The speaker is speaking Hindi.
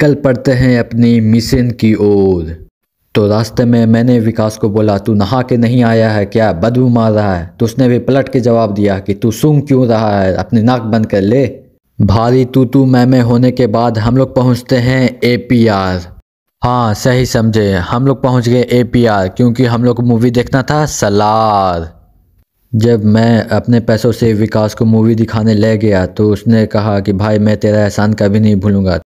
कल पढ़ते हैं अपनी मिशन की ओर तो रास्ते में मैंने विकास को बोला तू नहा के नहीं आया है क्या बदबू मार रहा है तो उसने भी पलट के जवाब दिया कि तू सूंघ क्यों रहा है अपनी नाक बंद कर ले भारी तू तू मैं होने के बाद हम लोग पहुंचते हैं ए पी आर हाँ सही समझे हम लोग पहुंच गए ए पी आर क्योंकि हम लोग को मूवी देखना था सलार जब मैं अपने पैसों से विकास को मूवी दिखाने ले गया तो उसने कहा कि भाई मैं तेरा एहसान कभी नहीं भूलूंगा